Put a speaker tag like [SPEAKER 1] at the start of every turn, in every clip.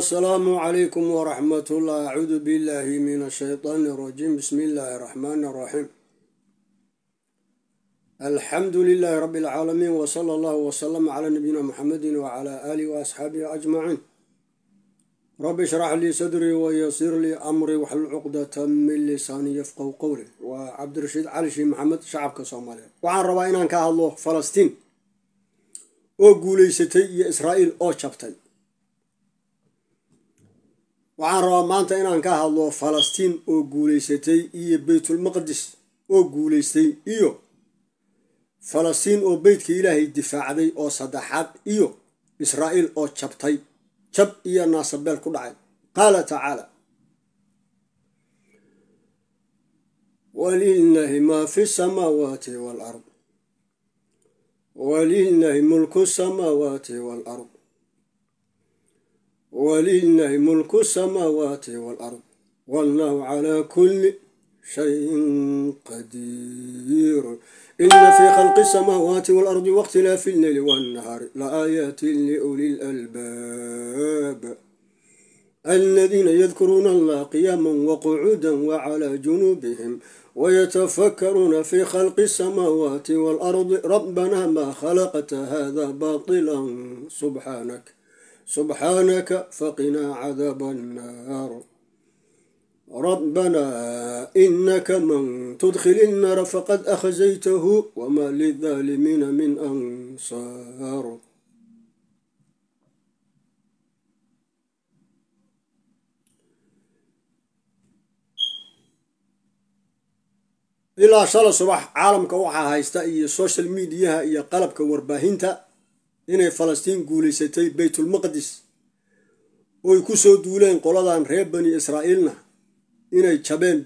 [SPEAKER 1] asalaamu calaykum waraxmatullah acuudu billaahi min ashaytaani arajiim bismi illaahi araxmaani iraxiim alxamdu lilaahi rabbi alcaalamiin wsala allahu wsalama calaa nabiyina muxamedi wacalaa aalihi waasxaabihi ajmaciin rabbi ishrax lii sadrii wayasir lii amrii waxlul cuqdata min lisaani yafqahu qowli waa cabdirashiid cali shiih maxamed shacabka soomaaliya waxaan rabaa inaan ka hadlo falastiin oo guulaysatay iyo israa'iil oo jabtay waxaan rabaa maanta inaan ka hadlo falastiin oo guulaysatay iyo beytulmaqdis oo guulaystay iyo falastiin oo beydka ilaahay difaacday oo saddexaad iyo israa'iil oo jabtay jab iyo naasabeel ku dhacay qaala tacaala walilaahi maa fi samaawaati walard walilaahi mulku samaawaati walard ولله ملك السماوات والأرض والله على كل شيء قدير إن في خلق السماوات والأرض واختلاف الليل والنهار لآيات لأولي الألباب الذين يذكرون الله قياما وقعودا وعلى جنوبهم ويتفكرون في خلق السماوات والأرض ربنا ما خلقت هذا باطلا سبحانك سبحانك فقنا عذاب النار ربنا إنك من تدخل النار فقد أخزيته وما للظالمين من أنصار ilaa shala subax caalamka waxaa haysta iyo social mediaha iyo qalabka warbaahinta inay falastiin guulaysatay beytulmaqdis oy ku soo duuleen qoladan reer bani israa'iilna inay jabeen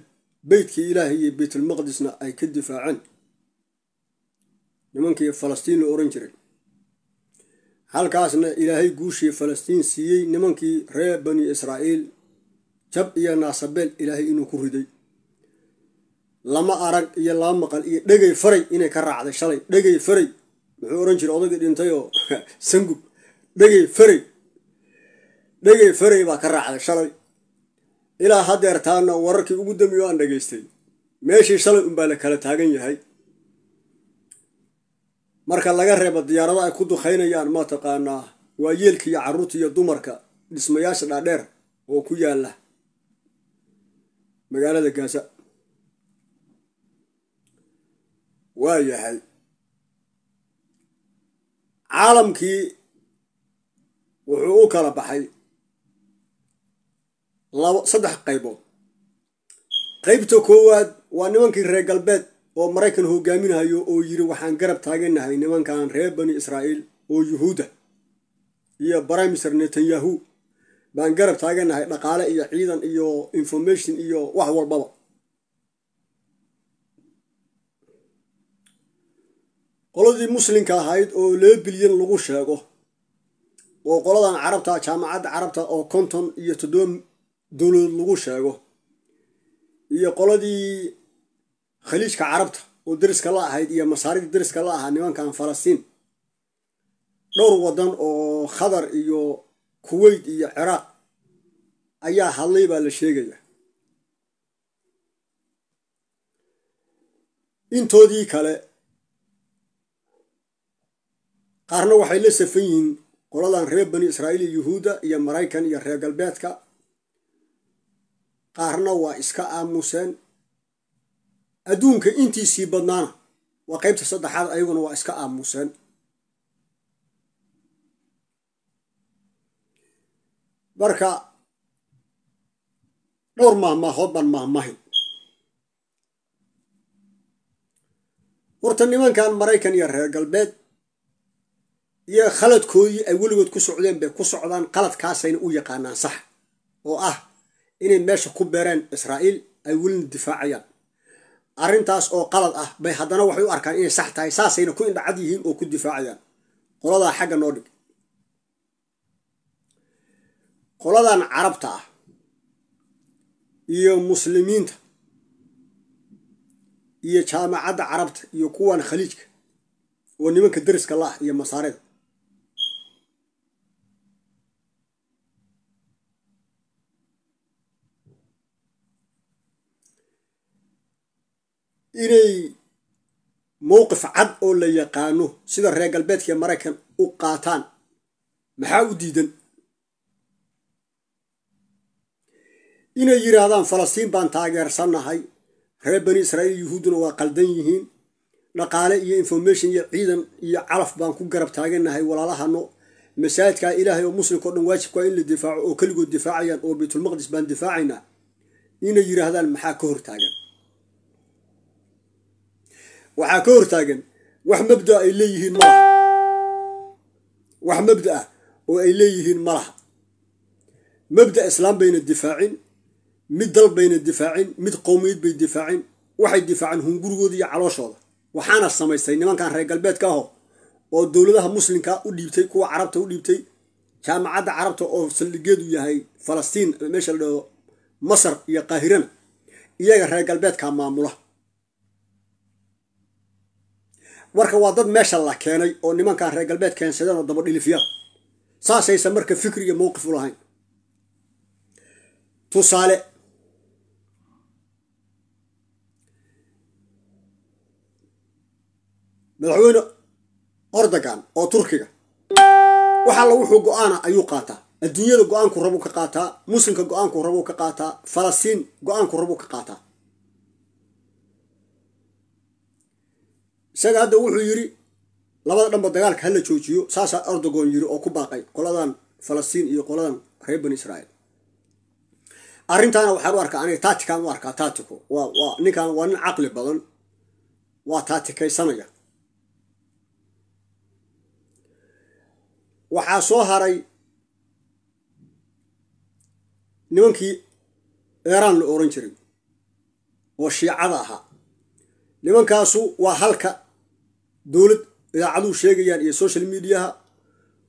[SPEAKER 1] beytkii ilaahay iyo baytulmaqdisna ay ka difaaceen nimankii falastiin la ohan jiray halkaasna ilaahay guushii falastiin siiyey nimankii reer bani israa'iil jab iyo naasabeel ilaahay inuu ku riday lama arag iyo lama maqal iyo dhegay faray inay ka raacday shalay dhegay faray muxuu oran jiray odagii dhintay oo sangub dhegey faray dhegey faray baa ka raacday shalay ilaa haddeertaana wararkii ugu dambeyo aan dhegaystay meeshii shalay unbaa la kala taagan yahay marka laga reebo diyaarado ay ku dukaynayaan mataqaanaa waa yeelka iyo caruurta iyo dumarka dhismayaasha dhaadheer oo ku yaalla magaalada gaasa waa yahay caalamkii wuxuu u kala baxay saddex qaybood qaybta koowaad waa nimankii reer galbeed oo maraykan hogaaminhayo oo yidhi waxaan garab taaganahay nimankan reer bani israa'iil oo yuhuuda iyo brimister netanyahu baan garab taaganahay dhaqaale iyo ciidan iyo information iyo wax walbaba qoladii muslimka ahayd oo laba bilyan lagu sheego oo qoladan carabta jaamacadda carabta oo konton iyo toddoba dowladood lagu sheego iyo qoladii khaliijka carabta oo deriska la ahayd iyo masaaridii deriska la ahaa nimankan falastiin dhowr waddan oo khatar iyo kuweyt iyo ciraaq ayaa hadlay baa la sheegaya intoodii kale qaarna waxay la safan yihiin qoladan reer bani israa'iil iyo yuhuudda iyo maraykan iyo reer galbeedka qaarna waa iska aamuseen adduunka intiisii badnaana waa qaybta saddexaad ayaguna waa iska aamuseen marka dhowr maahmaahood baan maahmahin horta nimankan maraykan iyo reer galbeed iyo khaladkoodii ay weligood ku socdeen bay ku socdaan qaladkaasayna u yaqaanaan sax oo ah inay meesha ku beereen israa'iil ay welina difaacayaan arrintaas oo qalad ah bay haddana waxay u arkaan inay sax tahay saasayna ku indhacad yihiin oo ku difaacayaan qoladaa xagga noo dhig qoladan carabta ah iyo muslimiinta iyo jaamacadda carabta iyo kuwan khaliijka oo nimanka dariska la ah iyo masaarida inay mowqif cad oo la yaqaano sida reer galbeedka maraykan u qaataan maxaa u diidan inay yidhaahdaan falastiin baan taageersannahay reer bani israa'iil yuhuudduna waa qaldan yihiin dhaqaale iyo information iyo ciidan iyo calaf baan ku garab taagannahay walaalahano masaajidkaa ilaahay oo muslimka o dhan waajibkaa in la difaaco oo keligood difaacayaan oo baytulmaqdis baan difaacaynaa inay yidhaahdaan maxaa ka hor taagan waxaa ka hortaagan wax mabda ay leeyihiin malaha wax mabda ah oo ay leeyihiin malaha mabda islaam bayna difaacin mid dal bayna difaacin mid qowmiyad bay difaacin waxay difaaceen hungurigooda iyo calooshooda waxaana samaystay nimankan reer galbeedka aho oo dowladaha muslimka u dhiibtay kuwa carabta u dhiibtay jaamacadda carabta oo saldhigeedu yahay falastiin meesha la dhaho masar iyo qaahirana iyaga reer galbeedka maamula marka waa dad meesha la keenay oo nimankaan reer galbeed keensadeen oo dabadhilifya saasaysan marka fikri iyo mowqif u lahayn tusaale madaxweyne ordogan oo turkiga waxalla wuxuu go-aana ayuu qaataa adduunyada go-aanku rabuu ka qaataa muslimka go-aanku rabuu ka qaataa falastiin go-aanku rabuu ka qaataa isaga hadda wuxuu yidhi labada dhanba dagaalka hala joojiyo saasaa erdogon yiri oo ku baaqay qoladan falastiin iyo qoladan reer bani israa'iil arrintaana waxaan u arkaa aniga taatikaan u arkaa taatiku waa ninkan waa nin caqli badan waa taatikaysanaya waxaa soo haray nimankii eeraan la oran jiray oo shiicada ahaa nimankaasu waa halka dowlad idaacaduhu sheegayaan iyo social mediaha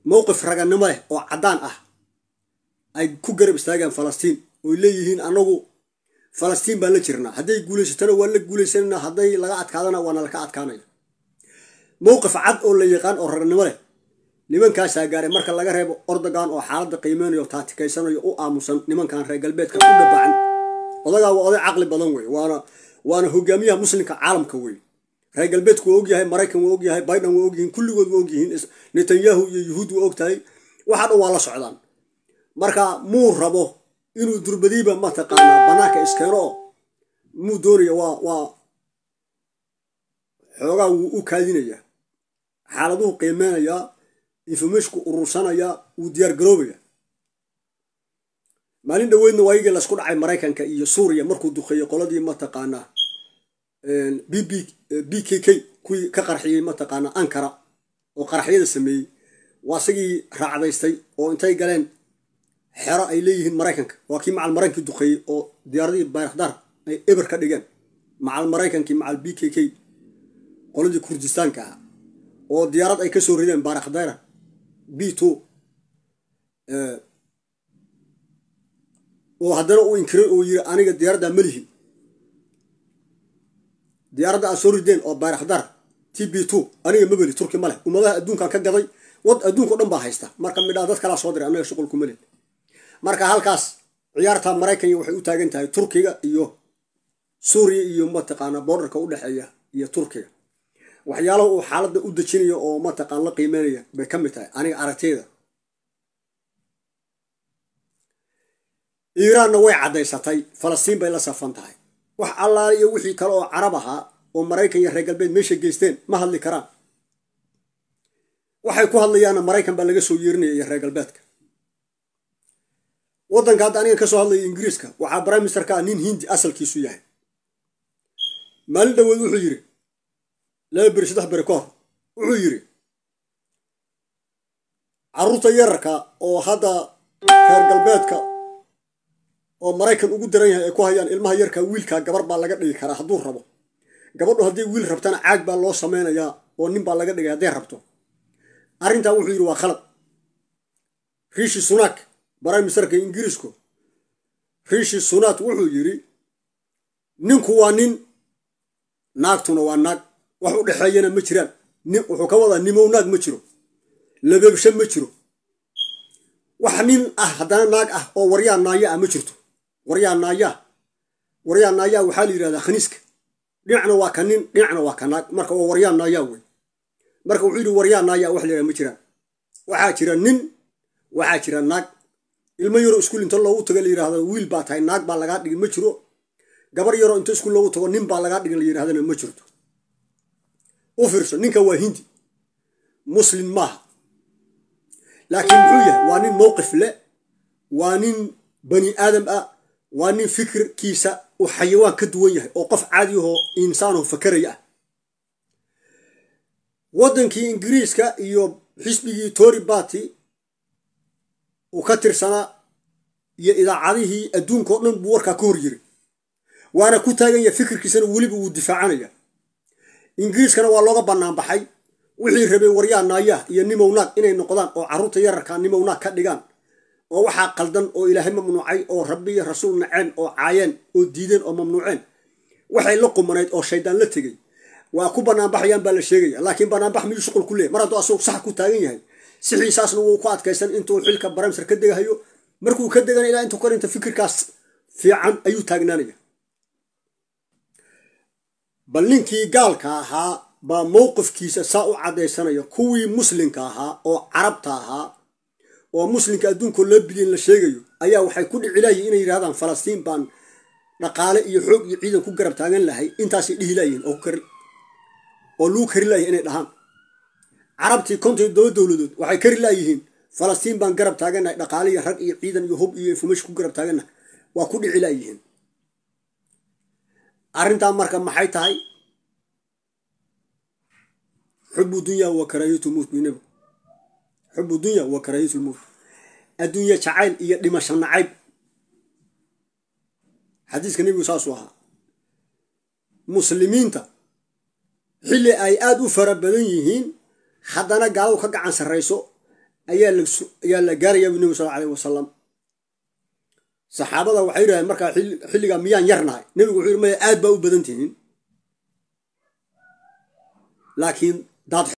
[SPEAKER 1] mowqif raganimo leh oo caddaan ah ay ku garab istaagaan falastiin oy leeyihiin anagu falastiin baan la jirnaa hadday guulaysatana waan la guulaysananaa hadday laga adkaadana waana laka adkaanaya mowqif cad oo la yaqaan oo raganimo leh nimankaasaa gaaray marka laga reebo ordogan oo xaaladda qiimeynayo taatikaysanayo u aamusan nimankan reer galbeedka u dhabacan odagaa waa oday caqli badan wey waana waana hogaamiyaha muslimka caalamka wey reer galbeedku waa ogyahay maraykan waa ogyahay biden waa ogyihiin kulligood waa ogyihiin netanyahu iyo yuhuud waa ogtahay waxaa dhan waa la socdaan marka muu rabo inuu durbadiiba mataqaanaa banaanka iskeeno oo muu doonaya waa waa xoogaa wuu u kaadinayaa xaaladuhu qiimeynayaa informationku urursanayaa wuu diyaar diyaargaroobaya maalin dhoweydna waayigii lasku dhacay maraykanka iyo suuriya markuu duqeeyey qoladii mataqaanaa b k k kuwii ka qarxiyey mataqaana ankara oo qaraxyada sameeyey waa isagii raacdaystay oo intay galeen xero ay leeyihiin maraykanka waa kii macal maraykankii duqeeyey oo diyaaradihii bayrakhdaar ay eber ka dhigeen macal maraykankii macal b k k qoladii kurdistaanka ah oo diyaarad ay ka soo rideen bayrakhdara b two oo haddana uu inkiray oo yiri aniga diyaaraddaa malihin diyaarada aad soo rideen oo bayraxdar t b two aniga mabeli turki ma leh ummadaha adduunkan ka gaday wad adduunka o dhan baa haysta marka midhaa ah dad kalaa soo diray annaga shuqulkumale marka halkaas ciyaarta maraykanya waxay u taagan tahay turkiga iyo suuriya iyo mataqaana borderka u dhexeeya iyo turkiga waxyaalaha uu xaaladda u dejinaya oo mataqaan la qiimeynaya bay ka mid tahay aniga aragtiyada iiraanna way caddaysatay falastiin bay la safan tahay wax allaal iyo wixii kale oo carab ahaa oo maraykan iyo reer galbeed meesha geysteen ma hadli karaan waxay ku hadlayaanna maraykan baa laga soo yeerinaya iyo reer galbeedka waddanka hadda anigan ka soo hadlaya ingiriiska waxaa brimesterka ah nin hindi asalkiisu yahay maalin dhawood wuxuu yidhi laba beri saddex beri ka hor wuxuu yidhi carruurta yararka oo hadda reer galbeedka oo maraykan ugu daran yahay ay ku hayaan ilmaha yarka wiilkaa gabar baa laga dhigi karaa hadduu rabo gabadhu hadday wiil rabtana caag baa loo samaynayaa oo nin baa laga dhigay hadday rabto arrintaa wuxuu yidhi waa khalad riishi sunaak baraim ingiriisku riishi sunaak wuxuu yidhi ninku waa nin naagtuna waa naag wax u dhexeeyana ma jiraan wuxuu ka wadaa nimow naag ma jiro labeebshe ma jiro wax nin ah haddana naag ah oo waryaa naayo ah ma jirto waryaa naayaa waxaa la yidhahdaa khaniiska dhinacna waa ka nin dhinacna waa ka naag marka waa waryaa wey marka wuxuu yidhi waryaa wax la ma jiraan waxaa jira nin waxaa jira naag ilmo yaro iskuul inta loogu tago la yidhahdo wiil baa tahay naag baa lagaa dhigin ma jiro gabar yaro inta iskuul loogu tago nin baa lagaa dhigin la yidhahdana ma jirto u fiirso ninka waa hindi muslim maaha laakiin muxuu yahay waa nin mowqif leh waa nin bani aadam ah waa nin fikirkiisa uu xayawaan ka duwan yahay oo qof caadiyahoo insaanoo fakaraya ah waddankii ingiriiska iyo xisbigii tory bati uu ka tirsanaa iyo idaacadihii adduunka oo dhan buu warkaa ka hor yiri waana ku taagan yahay fikirkiisana weliba wuu difaacanaya ingiriiskana waa looga banaanbaxay wixii rabay waryaa naayaah iyo nimow naag inay noqdaan oo carruurta yararkaa nimow naag ka dhigaan oo waxaa qaldan oo ilaahay mamnuucay oo rabbiyo rasuul naceen oo caayeen oo diideen oo mamnuuceen waxay la qumanayd oo shaydaan la tegey waa ku banaanbaxayaan baa la sheegaya laakiin banaanbax miyuu shuqul ku leey mar hadduu asagu sax ku taagan yahay sixiisaasna wuu ku adkaysan intuu xilka baramser ka degahayo markuu ka degana ilaa intuu karinta fikirkaas fiican ayuu taagnaanaya bal ninkii gaalka ahaa baa mowqifkiisa saa u caddaysanaya kuwii muslimka ahaa oo carabta ahaa oo muslimka adduunkao loo bilyan la sheegayo ayaa waxay ku dhicilayihin inay yidhaahdaan falastiin baan dhaqaale iyo xoog iyo ciidan ku garab taagan lahay intaasay dhihi layihin oo luu kari layihin inay dhahaan carabtii konton iyo toba dowladood waxay kari laayihiin falastiin baan garab taagannahay dhaqaale iyo rag iyo ciidan iyo hub iyo information ku garab taagannahay waa ku dhici layihiin arrintaa marka maxay tahay xubu dunyaa wa karaahiyatu mut binabo xubu dunya wa karahiyatlmowt adduunye jacayl iyo dhimasho nacayb xadiiska nebigu saasuu ahaa muslimiinta xilli ay aada u fara badan yihiin haddana gaaladu ka gacan sarayso ayaa la gaarayaabuu nebigu sal aleyh wasalam saxaabada waxay yidhahdeen markaa xilligaa miyaan yarnahay nebigu wuxuu yidhi maya aad baa u badantihiin laakiin daad